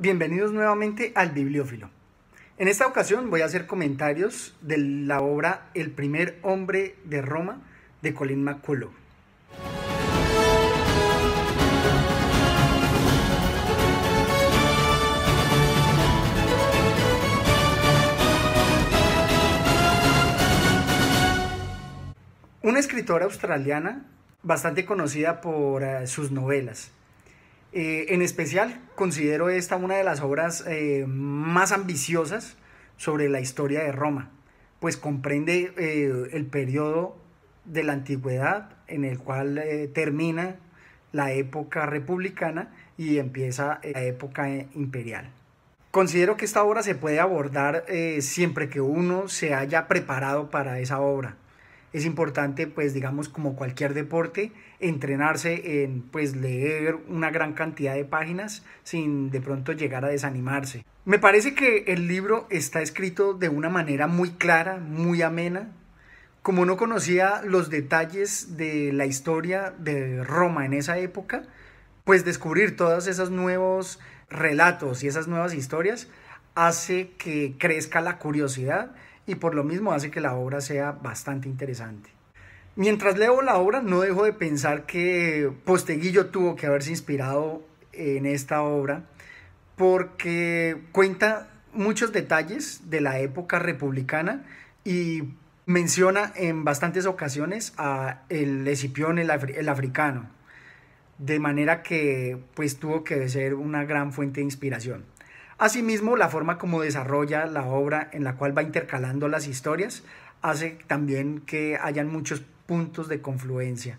Bienvenidos nuevamente al Bibliófilo. En esta ocasión voy a hacer comentarios de la obra El primer hombre de Roma de Colin McCullough. Una escritora australiana bastante conocida por eh, sus novelas. Eh, en especial, considero esta una de las obras eh, más ambiciosas sobre la historia de Roma, pues comprende eh, el periodo de la antigüedad en el cual termina la época republicana y empieza la época imperial. Considero que esta obra se puede abordar siempre que uno se haya preparado para esa obra es importante, pues digamos como cualquier deporte, entrenarse en pues leer una gran cantidad de páginas sin de pronto llegar a desanimarse. Me parece que el libro está escrito de una manera muy clara, muy amena. Como no conocía los detalles de la historia de Roma en esa época, pues descubrir todos esos nuevos relatos y esas nuevas historias hace que crezca la curiosidad y por lo mismo hace que la obra sea bastante interesante. Mientras leo la obra no dejo de pensar que Posteguillo tuvo que haberse inspirado en esta obra porque cuenta muchos detalles de la época republicana y menciona en bastantes ocasiones a el escipión, el, africano, de manera que pues tuvo que ser una gran fuente de inspiración. Asimismo, la forma como desarrolla la obra en la cual va intercalando las historias hace también que hayan muchos puntos de confluencia.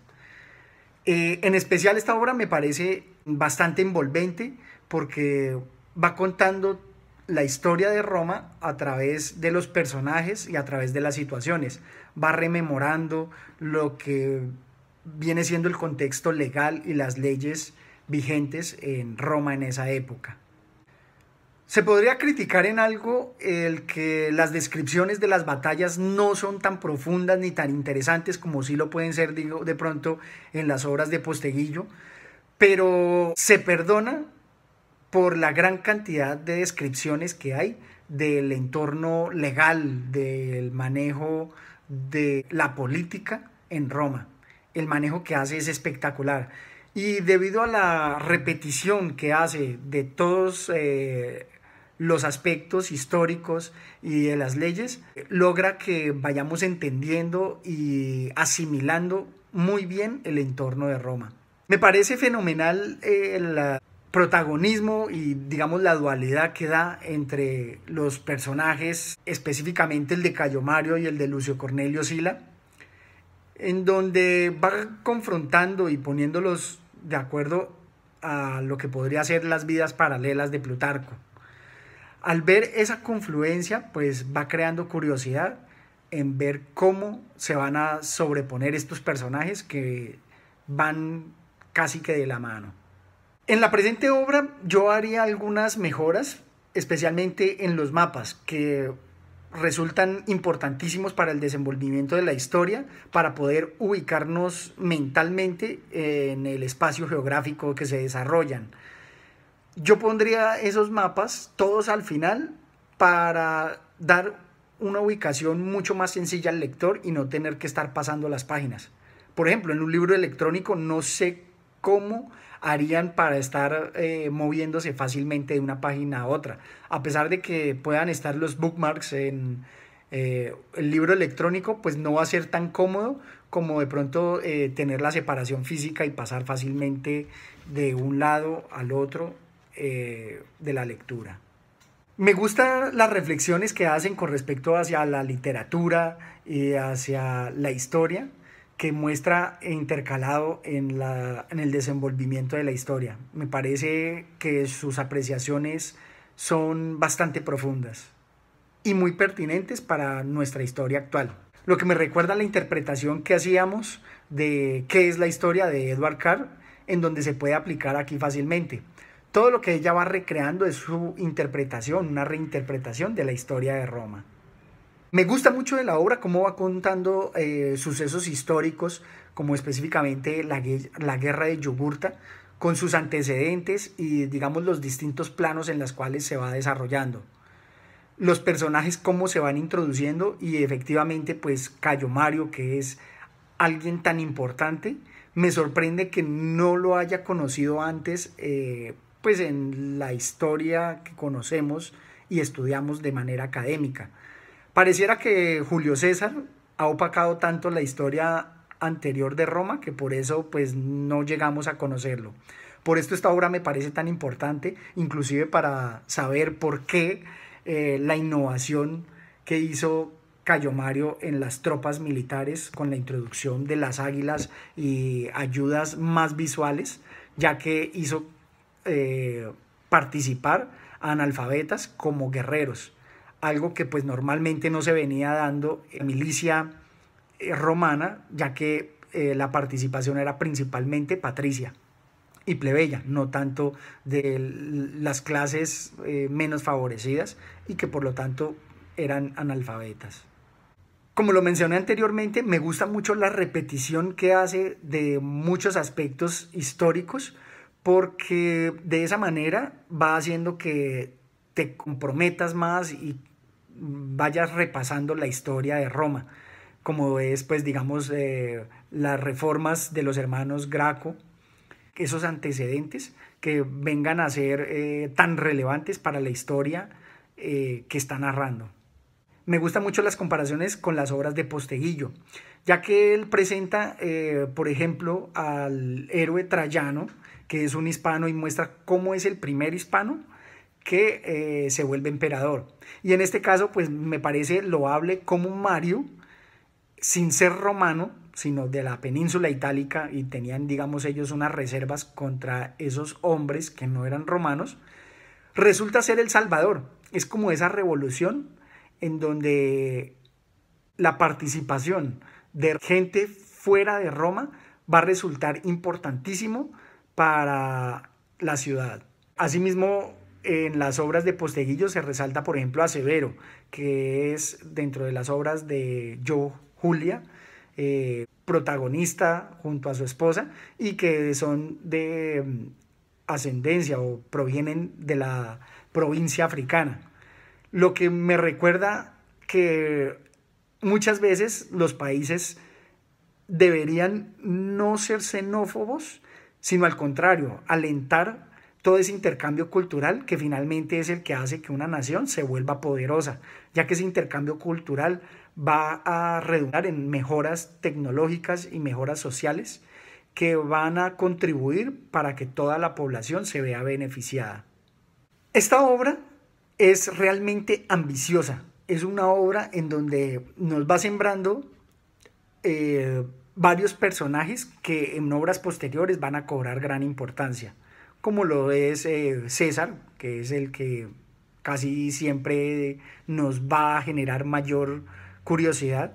Eh, en especial esta obra me parece bastante envolvente porque va contando la historia de Roma a través de los personajes y a través de las situaciones. Va rememorando lo que viene siendo el contexto legal y las leyes vigentes en Roma en esa época. Se podría criticar en algo el que las descripciones de las batallas no son tan profundas ni tan interesantes como sí lo pueden ser, digo, de pronto en las obras de Posteguillo, pero se perdona por la gran cantidad de descripciones que hay del entorno legal, del manejo de la política en Roma. El manejo que hace es espectacular. Y debido a la repetición que hace de todos eh, los aspectos históricos y de las leyes, logra que vayamos entendiendo y asimilando muy bien el entorno de Roma. Me parece fenomenal eh, el protagonismo y digamos la dualidad que da entre los personajes, específicamente el de Cayo Mario y el de Lucio Cornelio Sila, en donde va confrontando y poniéndolos de acuerdo a lo que podría ser las vidas paralelas de Plutarco. Al ver esa confluencia, pues va creando curiosidad en ver cómo se van a sobreponer estos personajes que van casi que de la mano. En la presente obra yo haría algunas mejoras, especialmente en los mapas, que resultan importantísimos para el desenvolvimiento de la historia, para poder ubicarnos mentalmente en el espacio geográfico que se desarrollan yo pondría esos mapas todos al final para dar una ubicación mucho más sencilla al lector y no tener que estar pasando las páginas. Por ejemplo, en un libro electrónico no sé cómo harían para estar eh, moviéndose fácilmente de una página a otra. A pesar de que puedan estar los bookmarks en eh, el libro electrónico, pues no va a ser tan cómodo como de pronto eh, tener la separación física y pasar fácilmente de un lado al otro eh, de la lectura. Me gustan las reflexiones que hacen con respecto hacia la literatura y hacia la historia que muestra e intercalado en, en el desenvolvimiento de la historia. Me parece que sus apreciaciones son bastante profundas y muy pertinentes para nuestra historia actual. Lo que me recuerda la interpretación que hacíamos de qué es la historia de Edward Carr, en donde se puede aplicar aquí fácilmente todo lo que ella va recreando es su interpretación, una reinterpretación de la historia de Roma. Me gusta mucho de la obra cómo va contando eh, sucesos históricos, como específicamente la, guerra de Yogurta, con sus antecedentes y digamos los distintos planos en los cuales se va desarrollando. Los personajes cómo se van introduciendo y efectivamente pues Cayo Mario, que es alguien tan importante, me sorprende que no lo haya conocido antes. Eh, pues en la historia que conocemos y estudiamos de manera académica. Pareciera que Julio César ha opacado tanto la historia anterior de Roma que por eso pues no llegamos a conocerlo. Por esto esta obra me parece tan importante, inclusive para saber por qué eh, la innovación que hizo Cayo Mario en las tropas militares con la introducción de las águilas y ayudas más visuales, ya que hizo eh, participar analfabetas como guerreros, algo que pues normalmente no se venía dando en milicia eh, romana, ya que eh, la participación era principalmente patricia y plebeya, no tanto de las clases menos favorecidas y que por lo tanto eran analfabetas. Como lo mencioné anteriormente, me gusta mucho la repetición que hace de muchos aspectos históricos, porque de esa manera va haciendo que te comprometas más y vayas repasando la historia de Roma, como es, pues, digamos, eh, las reformas de los hermanos Graco, esos antecedentes que vengan a ser eh, tan relevantes para la historia eh, que está narrando. Me gustan mucho las comparaciones con las obras de Posteguillo, ya que él presenta, por ejemplo, al héroe traiano que es un hispano y muestra cómo es el primer hispano que eh, se vuelve emperador. Y en este caso, pues me parece loable como Mario, sin ser romano, sino de la península itálica, y tenían, digamos, ellos unas reservas contra esos hombres que no eran romanos, resulta ser el Salvador. Es como esa revolución en donde la participación de gente fuera de Roma va a resultar importantísimo para la ciudad. Asimismo, en las obras de Posteguillo se resalta, por ejemplo, a Severo, que es dentro de las obras de Joe Julia, eh, protagonista junto a su esposa y que son de mm, ascendencia o provienen de la provincia africana. Lo que me recuerda que muchas veces los países deberían no ser xenófobos, sino al contrario, alentar todo ese intercambio cultural que finalmente es el que hace que una nación se vuelva poderosa, ya que ese intercambio cultural va a redundar en mejoras tecnológicas y mejoras sociales que van a contribuir para que toda la población se vea beneficiada. Esta obra es realmente ambiciosa, es una obra en donde nos va sembrando eh, varios personajes que en obras posteriores van a cobrar gran importancia, como lo es eh, César, que es el que casi siempre nos va a generar mayor curiosidad.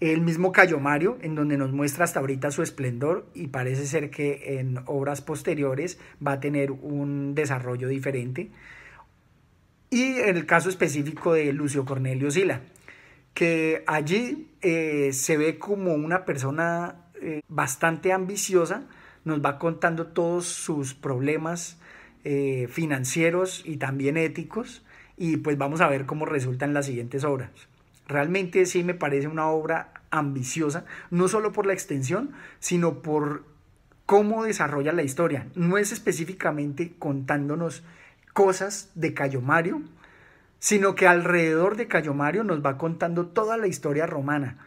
El mismo Cayo Mario, en donde nos muestra hasta ahorita su esplendor y parece ser que en obras posteriores va a tener un desarrollo diferente. Y el caso específico de Lucio Cornelio Sila, que allí eh, se ve como una persona eh, bastante ambiciosa, nos va contando todos sus problemas eh, financieros y también éticos, y pues vamos a ver cómo resultan las siguientes obras. Realmente sí me parece una obra ambiciosa, no solo por la extensión, sino por cómo desarrolla la historia. No es específicamente contándonos cosas de Cayo Mario, sino que alrededor de Cayo Mario nos va contando toda la historia romana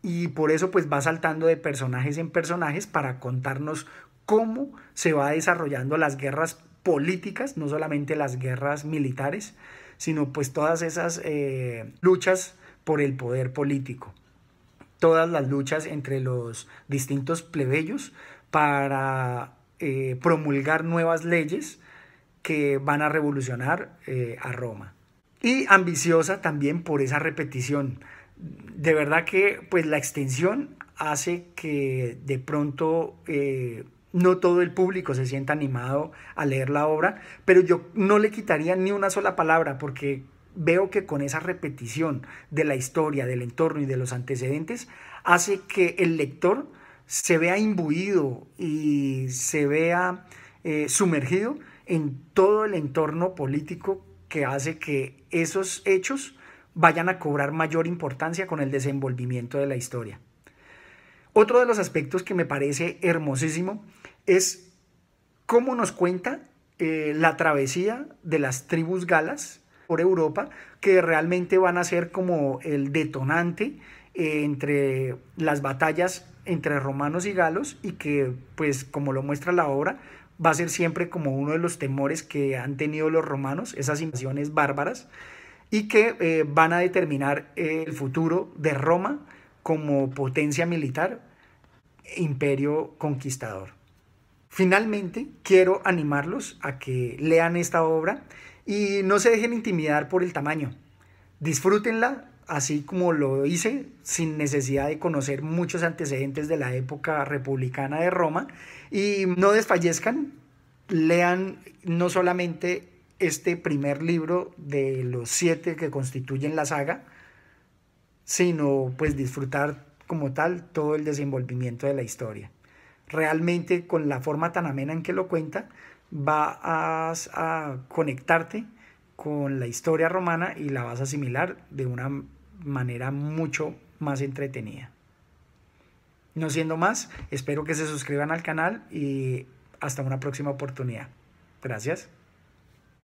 y por eso pues va saltando de personajes en personajes para contarnos cómo se va desarrollando las guerras políticas, no solamente las guerras militares, sino pues todas esas eh, luchas por el poder político, todas las luchas entre los distintos plebeyos para eh, promulgar nuevas leyes que van a revolucionar eh, a Roma y ambiciosa también por esa repetición. De verdad que pues la extensión hace que de pronto eh, no todo el público se sienta animado a leer la obra, pero yo no le quitaría ni una sola palabra porque veo que con esa repetición de la historia, del entorno y de los antecedentes, hace que el lector se vea imbuido y se vea eh, sumergido en todo el entorno político que hace que esos hechos vayan a cobrar mayor importancia con el desenvolvimiento de la historia. Otro de los aspectos que me parece hermosísimo es cómo nos cuenta eh, la travesía de las tribus galas por Europa, que realmente van a ser como el detonante eh, entre las batallas entre romanos y galos y que, pues como lo muestra la obra, va a ser siempre como uno de los temores que han tenido los romanos, esas invasiones bárbaras, y que eh, van a determinar eh, el futuro de Roma como potencia militar, e imperio conquistador. Finalmente, quiero animarlos a que lean esta obra y no se dejen intimidar por el tamaño. Disfrútenla así como lo hice, sin necesidad de conocer muchos antecedentes de la época republicana de Roma. Y no desfallezcan, lean no solamente este primer libro de los siete que constituyen la saga, sino pues disfrutar como tal todo el desenvolvimiento de la historia. Realmente con la forma tan amena en que lo cuenta, vas a conectarte con la historia romana y la vas a asimilar de una manera mucho más entretenida. No siendo más, espero que se suscriban al canal y hasta una próxima oportunidad. Gracias.